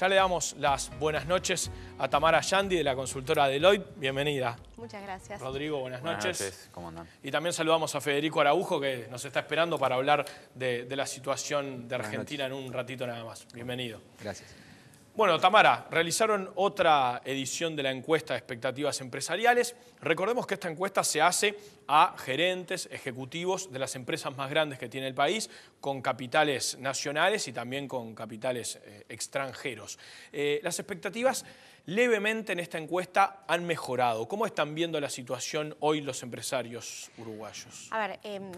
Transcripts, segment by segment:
Ya le damos las buenas noches a Tamara Yandi de la consultora Deloitte. Bienvenida. Muchas gracias. Rodrigo, buenas, noches. ¿cómo andan? Y también saludamos a Federico Araujo que nos está esperando para hablar de la situación de Argentina en un ratito nada más. Bienvenido. Gracias. Bueno, Tamara, realizaron otra edición de la encuesta de expectativas empresariales. Recordemos que esta encuesta se hace a gerentes, ejecutivos de las empresas más grandes que tiene el país, con capitales nacionales y también con capitales eh, extranjeros. Eh, las expectativas levemente en esta encuesta han mejorado. ¿Cómo están viendo la situación hoy los empresarios uruguayos? A ver, em,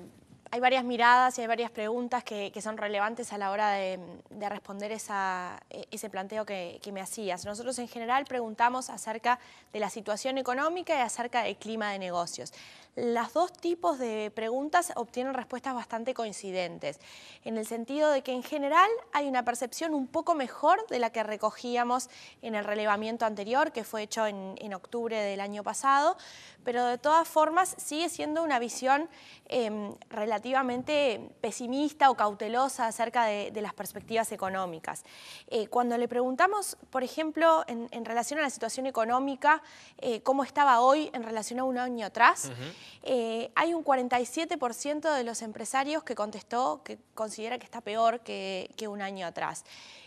hay varias miradas y hay varias preguntas que, son relevantes a la hora de, responder e, ese planteo que, me hacías. Nosotros en general preguntamos acerca de la situación económica y acerca del clima de negocios. Los dos tipos de preguntas obtienen respuestas bastante coincidentes, en el sentido de que en general hay una percepción un poco mejor de la que recogíamos en el relevamiento anterior, que fue hecho en, octubre del año pasado, pero de todas formas sigue siendo una visión eh, em, relativa relativamente pesimista o cautelosa acerca de, las perspectivas económicas. Eh, cuando le preguntamos, por ejemplo, en, relación a la situación económica, eh, cómo estaba hoy en relación a un año atrás, eh, hay un 47% de los empresarios que contestó que considera que está peor que, un año atrás.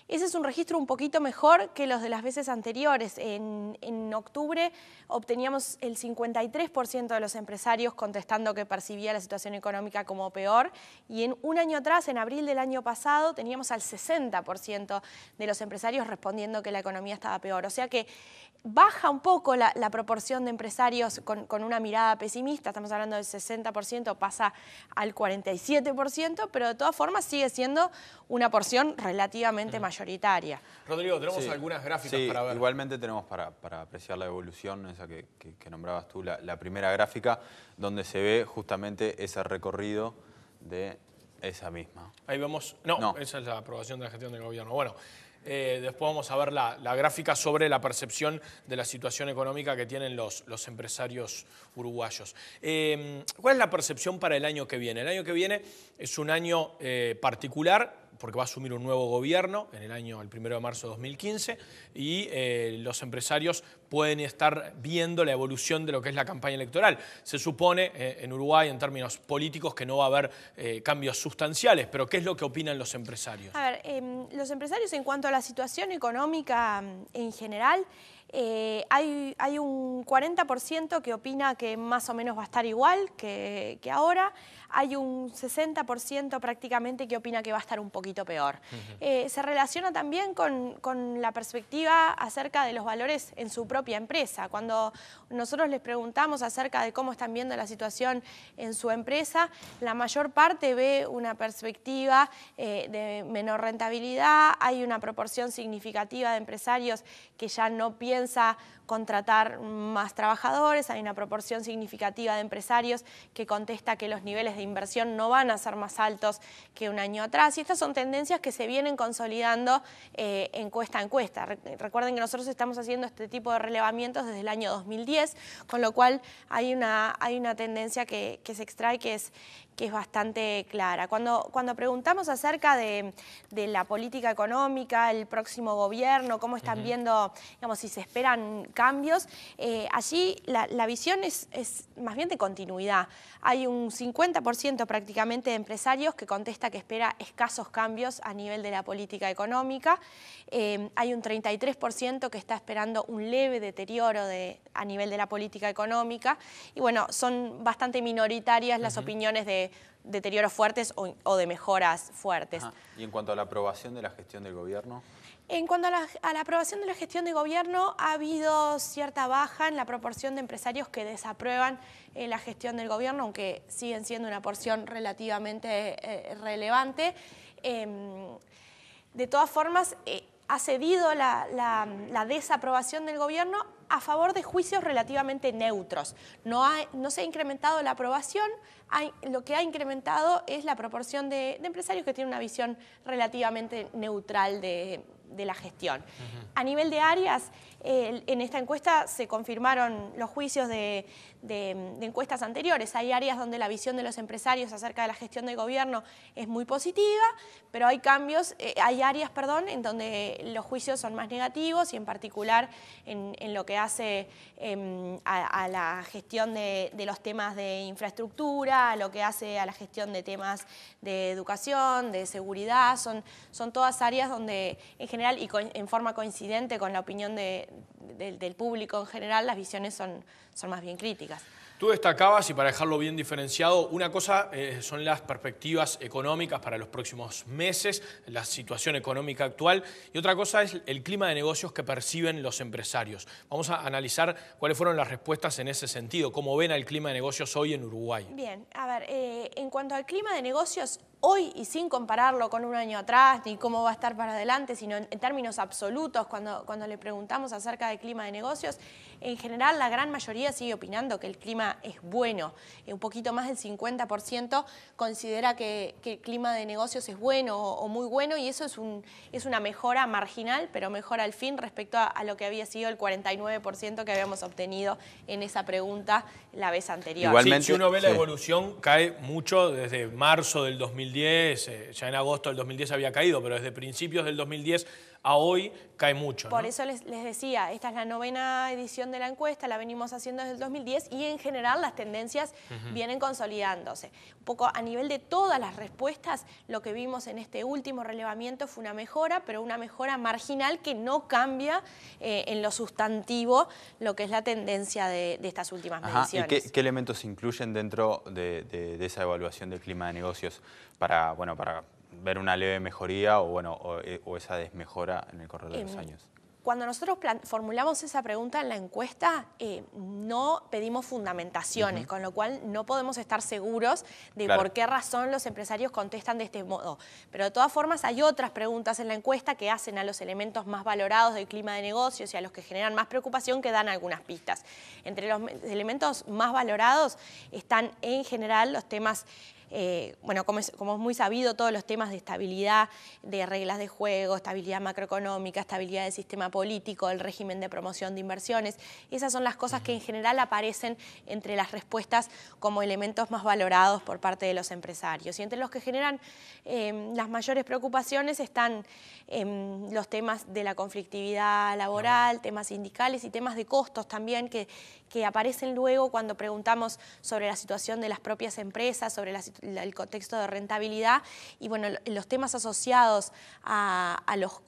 Ese es un registro un poquito mejor que los de las veces anteriores. en octubre obteníamos el 53% de los empresarios contestando que percibía la situación económica como peor y en un año atrás, en abril del año pasado, teníamos al 60% de los empresarios respondiendo que la economía estaba peor. O sea que baja un poco la, proporción de empresarios con, una mirada pesimista, estamos hablando del 60%, pasa al 47%, pero de todas formas sigue siendo una porción relativamente mm. mayoritaria. Rodrigo, tenemos algunas gráficas para ver. Igualmente tenemos para, para, apreciar la evolución, esa que, nombrabas tú, la primera gráfica, donde se ve justamente ese recorrido de esa misma. Ahí vemos, no, esa es la aprobación de la gestión del gobierno. Bueno, eh, después vamos a ver la, gráfica sobre la percepción de la situación económica que tienen los, los empresarios uruguayos. Eh, ¿Cuál es la percepción para el año que viene? El año que viene es un año eh, particular porque va a asumir un nuevo gobierno en el año, el primero de marzo de 2015, y eh, los empresarios pueden estar viendo la evolución de lo que es la campaña electoral. Se supone eh, en Uruguay, en términos políticos, que no va a haber eh, cambios sustanciales, pero ¿qué es lo que opinan los empresarios? A ver, em, los empresarios en cuanto a la situación económica mm, en general, eh, hay, un 40% que opina que más o menos va a estar igual que, ahora, hay un 60% prácticamente que opina que va a estar un poquito peor. Eh, se relaciona también con, la perspectiva acerca de los valores en su propia empresa. Cuando nosotros les preguntamos acerca de cómo están viendo la situación en su empresa, la mayor parte ve una perspectiva eh, de menor rentabilidad, hay una proporción significativa de empresarios que ya no piensan piensa contratar más trabajadores, hay una proporción significativa de empresarios que contesta que los niveles de inversión no van a ser más altos que un año atrás. Y estas son tendencias que se vienen consolidando eh, encuesta a encuesta. recuerden que nosotros estamos haciendo este tipo de relevamientos desde el año 2010, con lo cual hay una, hay una tendencia que, que se extrae que es que es bastante clara. Cuando, cuando preguntamos acerca de, la política económica, el próximo gobierno, cómo están viendo, digamos, si se esperan cambios, eh, allí la, visión es, es, más bien de continuidad. Hay un 50% prácticamente de empresarios que contesta que espera escasos cambios a nivel de la política económica. Eh, hay un 33% que está esperando un leve deterioro de, a nivel de la política económica. Y bueno, son bastante minoritarias las opiniones de deterioros fuertes o, de mejoras fuertes. ¿Y en cuanto a la aprobación de la gestión del gobierno? En cuanto a la, aprobación de la gestión del gobierno, ha habido cierta baja en la proporción de empresarios que desaprueban eh, la gestión del gobierno, aunque siguen siendo una porción relativamente eh, relevante. Em, de todas formas, eh, ha cedido la, desaprobación del gobierno a favor de juicios relativamente neutros. No, no se ha incrementado la aprobación, lo que ha incrementado es la proporción de, de empresarios que tienen una visión relativamente neutral de, de la gestión. A nivel de áreas, en esta encuesta se confirmaron los juicios de, encuestas anteriores. Hay áreas donde la visión de los empresarios acerca de la gestión del gobierno es muy positiva, pero hay cambios, eh, hay áreas, perdón, en donde los juicios son más negativos y en particular en, lo que hace em, a, la gestión de, los temas de infraestructura, a lo que hace a la gestión de temas de educación, de seguridad, son, son todas áreas donde en y en forma coincidente con la opinión de, del, público en general, las visiones son, son más bien críticas. Tú destacabas, y para dejarlo bien diferenciado, una cosa eh, son las perspectivas económicas para los próximos meses, la situación económica actual, y otra cosa es el clima de negocios que perciben los empresarios. Vamos a analizar cuáles fueron las respuestas en ese sentido, cómo ven al clima de negocios hoy en Uruguay. Bien, a ver, eh, en cuanto al clima de negocios, hoy y sin compararlo con un año atrás, ni cómo va a estar para adelante, sino en, términos absolutos, cuando, cuando le preguntamos acerca de Clima de Negocios. En general, la gran mayoría sigue opinando que el clima es bueno. Eh, un poquito más del 50% considera que, el clima de negocios es bueno o, muy bueno y eso es, una mejora marginal, pero mejora al fin respecto a, lo que había sido el 49% que habíamos obtenido en esa pregunta la vez anterior. Igualmente, si uno ve la evolución, cae mucho desde marzo del 2010, eh, ya en agosto del 2010 había caído, pero desde principios del 2010 a hoy cae mucho. Por eso les decía, esta es la novena edición de la encuesta, la venimos haciendo desde el 2010 y en general las tendencias vienen consolidándose. Un poco a nivel de todas las respuestas, lo que vimos en este último relevamiento fue una mejora, pero una mejora marginal que no cambia eh, en lo sustantivo lo que es la tendencia de, estas últimas mediciones. qué, elementos incluyen dentro de, esa evaluación del clima de negocios para, bueno, para ver una leve mejoría o, bueno, o, eh, esa desmejora en el correr de em, los años? Cuando nosotros formulamos esa pregunta en la encuesta, eh, no pedimos fundamentaciones, con lo cual no podemos estar seguros de por qué razón los empresarios contestan de este modo. Pero de todas formas, hay otras preguntas en la encuesta que hacen a los elementos más valorados del clima de negocios y a los que generan más preocupación que dan algunas pistas. Entre los elementos más valorados están en general los temas eh, bueno, como es, muy sabido, todos los temas de estabilidad, de reglas de juego, estabilidad macroeconómica, estabilidad del sistema político, el régimen de promoción de inversiones, esas son las cosas que en general aparecen entre las respuestas como elementos más valorados por parte de los empresarios. Y entre los que generan em, las mayores preocupaciones están em, los temas de la conflictividad laboral, temas sindicales y temas de costos también que, que aparecen luego cuando preguntamos sobre la situación de las propias empresas, sobre el contexto de rentabilidad y bueno, los temas asociados a, los,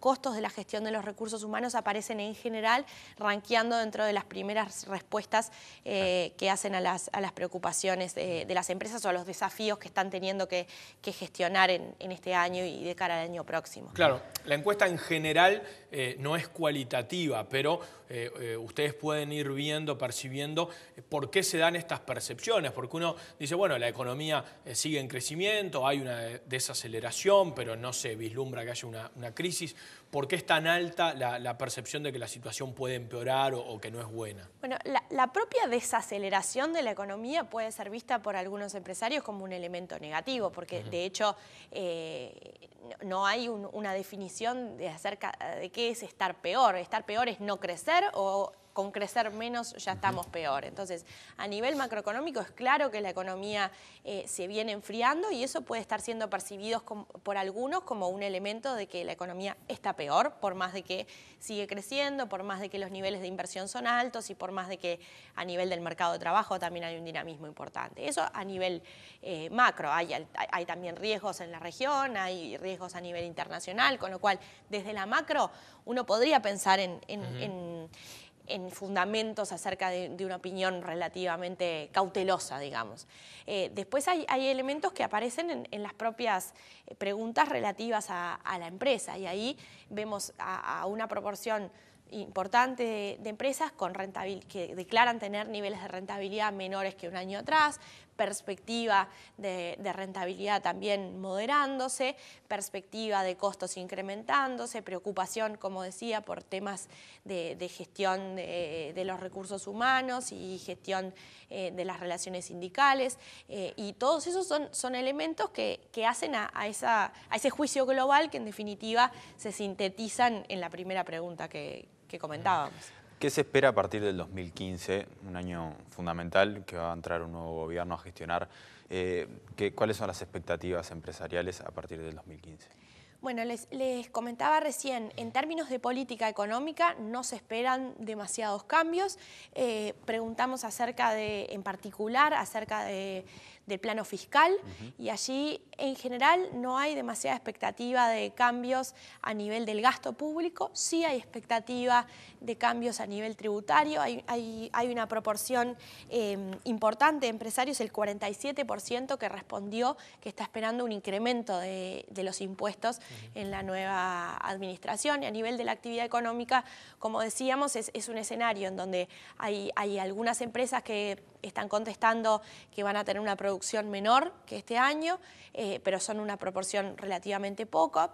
costos de la gestión de los recursos humanos aparecen en general ranqueando dentro de las primeras respuestas eh, que hacen a las, a las preocupaciones de, las empresas o a los desafíos que están teniendo que, gestionar en, este año y de cara al año próximo. Claro, la encuesta en general eh, no es cualitativa, pero eh, ustedes pueden ir viendo percibiendo eh, por qué se dan estas percepciones, porque uno dice, bueno, la economía eh, sigue en crecimiento, hay una eh, desaceleración, pero no se vislumbra que haya una, crisis. ¿Por qué es tan alta la, percepción de que la situación puede empeorar o, que no es buena? Bueno, la, propia desaceleración de la economía puede ser vista por algunos empresarios como un elemento negativo, porque de hecho no hay una definición de acerca de qué es estar peor. Estar peor es no crecer o con crecer menos ya estamos peor. Entonces, a nivel macroeconómico es claro que la economía eh, se viene enfriando y eso puede estar siendo percibido por algunos como un elemento de que la economía está peor, por más de que sigue creciendo, por más de que los niveles de inversión son altos y por más de que a nivel del mercado de trabajo también hay un dinamismo importante. Eso a nivel eh, macro. Hay, hay, también riesgos en la región, hay riesgos a nivel internacional, con lo cual desde la macro uno podría pensar en en fundamentos acerca de, una opinión relativamente cautelosa, digamos. Eh, después hay, elementos que aparecen en, las propias eh, preguntas relativas a, la empresa y ahí vemos a, una proporción importante de, empresas con que declaran tener niveles de rentabilidad menores que un año atrás, perspectiva de, rentabilidad también moderándose, perspectiva de costos incrementándose, preocupación, como decía, por temas de, gestión de, los recursos humanos y gestión eh, de las relaciones sindicales. Eh, y todos esos son, elementos que, hacen a, ese juicio global que en definitiva se sintetizan en la primera pregunta que comentábamos. ¿Qué se espera a partir del 2015, un año fundamental que va a entrar un nuevo gobierno a gestionar? Eh, ¿Cuáles son las expectativas empresariales a partir del 2015? Bueno, les, comentaba recién, en términos de política económica no se esperan demasiados cambios. Eh, preguntamos acerca de, en particular, acerca de del plano fiscal y allí en general no hay demasiada expectativa de cambios a nivel del gasto público, sí hay expectativa de cambios a nivel tributario, hay, hay, una proporción em, importante de empresarios, el 47% que respondió que está esperando un incremento de, los impuestos en la nueva administración y a nivel de la actividad económica, como decíamos, es, un escenario en donde hay, hay algunas empresas que están contestando que van a tener una producción menor que este año, eh, pero son una proporción relativamente poco,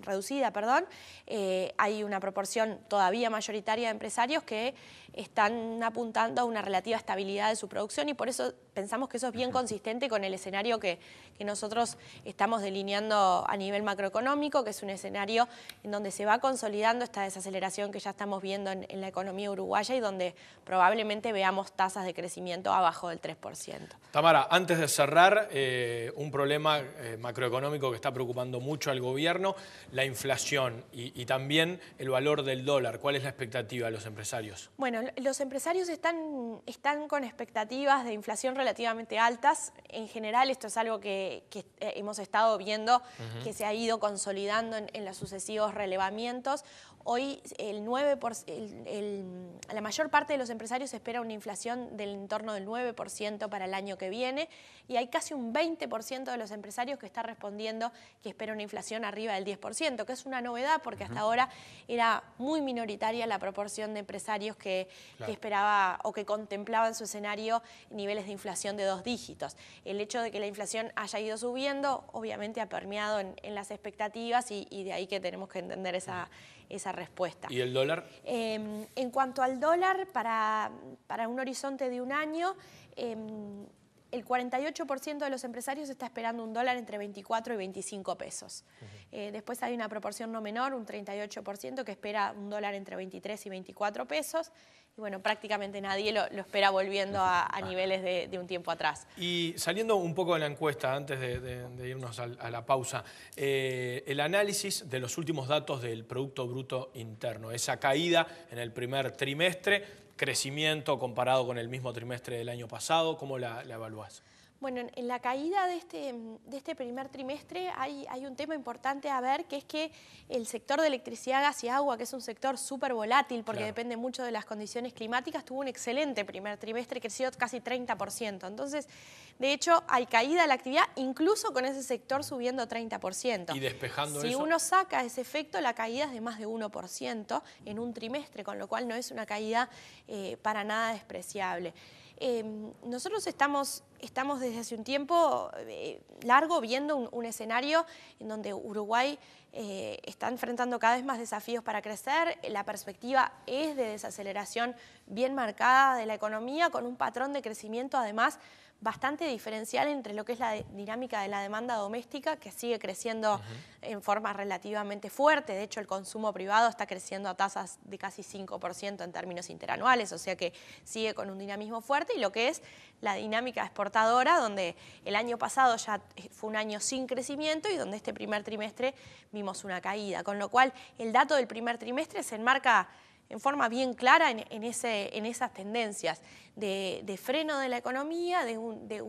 reducida, perdón. Eh, hay una proporción todavía mayoritaria de empresarios que están apuntando a una relativa estabilidad de su producción y por eso pensamos que eso es bien consistente con el escenario que, nosotros estamos delineando a nivel macroeconómico, que es un escenario en donde se va consolidando esta desaceleración que ya estamos viendo en, la economía uruguaya y donde probablemente veamos tasas de crecimiento abajo del 3%. Tamara, antes de cerrar, eh, un problema eh, macroeconómico que está preocupando mucho al gobierno, la inflación y, también el valor del dólar. ¿Cuál es la expectativa de los empresarios? Bueno, los empresarios están, están con expectativas de inflación relativamente altas. En general, esto es algo que, eh, hemos estado viendo, que se ha ido consolidando en, los sucesivos relevamientos. Hoy el 9 la mayor parte de los empresarios espera una inflación del entorno del 9% para el año que viene y hay casi un 20% de los empresarios que está respondiendo que espera una inflación arriba del 10%, que es una novedad porque hasta ahora era muy minoritaria la proporción de empresarios que, esperaba o que contemplaban su escenario niveles de inflación de dos dígitos. El hecho de que la inflación haya ido subiendo obviamente ha permeado en, las expectativas y, de ahí que tenemos que entender esa, esa respuesta. ¿Y el dólar? Em, en cuanto al dólar, para, para, un horizonte de un año... Em, el 48% de los empresarios está esperando un dólar entre 24 y 25 pesos. Eh, después hay una proporción no menor, un 38% que espera un dólar entre 23 y 24 pesos y bueno, prácticamente nadie lo, espera volviendo a, niveles de, un tiempo atrás. Y saliendo un poco de la encuesta, antes de, irnos a, la pausa, eh, el análisis de los últimos datos del Producto Bruto Interno, esa caída en el primer trimestre, crecimiento comparado con el mismo trimestre del año pasado, ¿cómo la, la evaluás? Bueno, en la caída de este, mm, de este primer trimestre hay, hay, un tema importante a ver, que es que el sector de electricidad, gas y agua, que es un sector súper volátil porque depende mucho de las condiciones climáticas, tuvo un excelente primer trimestre, creció casi 30%. Entonces, de hecho, hay caída de la actividad, incluso con ese sector subiendo 30%. Y despejando si uno saca ese efecto, la caída es de más de 1% en un trimestre, con lo cual no es una caída eh, para nada despreciable. Em, nosotros estamos estamos desde hace un tiempo eh, largo viendo un, escenario en donde Uruguay eh, está enfrentando cada vez más desafíos para crecer. La perspectiva es de desaceleración bien marcada de la economía, con un patrón de crecimiento además bastante diferencial entre lo que es la dinámica de la demanda doméstica, que sigue creciendo en forma relativamente fuerte. De hecho, el consumo privado está creciendo a tasas de casi 5% en términos interanuales, o sea que sigue con un dinamismo fuerte. Y lo que es la dinámica exportadora, donde el año pasado ya eh, fue un año sin crecimiento y donde este primer trimestre una caída, con lo cual el dato del primer trimestre se enmarca en forma bien clara en, ese, en esas tendencias de, freno de la economía, de un, de,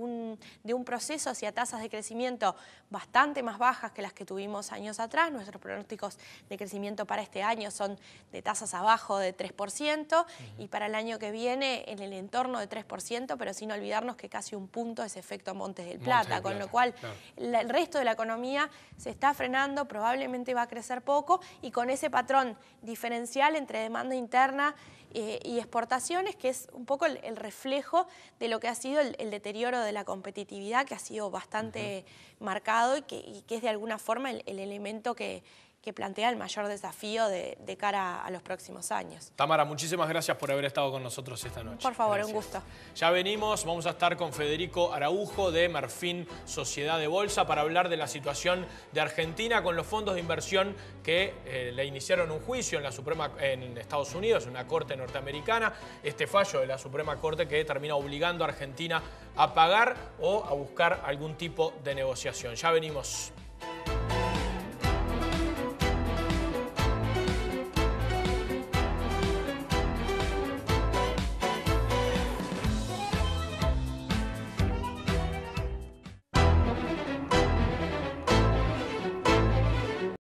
un, proceso hacia tasas de crecimiento bastante más bajas que las que tuvimos años atrás. Nuestros pronósticos de crecimiento para este año son de tasas abajo de 3% y para el año que viene en el entorno de 3%, pero sin olvidarnos que casi un punto es efecto Montes del Plata, con lo cual el resto de la economía se está frenando, probablemente va a crecer poco y con ese patrón diferencial entre demanda interna eh, y exportaciones, que es un poco el, reflejo de lo que ha sido el, deterioro de la competitividad, que ha sido bastante marcado y que, es de alguna forma el elemento que, que plantea el mayor desafío de, cara a los próximos años. Tamara, muchísimas gracias por haber estado con nosotros esta noche. Por favor, un gusto. Ya venimos, vamos a estar con Federico Araujo de Marfín Sociedad de Bolsa para hablar de la situación de Argentina con los fondos de inversión que eh, le iniciaron un juicio en la Suprema en Estados Unidos, en una corte norteamericana, este fallo de la Suprema Corte que termina obligando a Argentina a pagar o a buscar algún tipo de negociación. Ya venimos.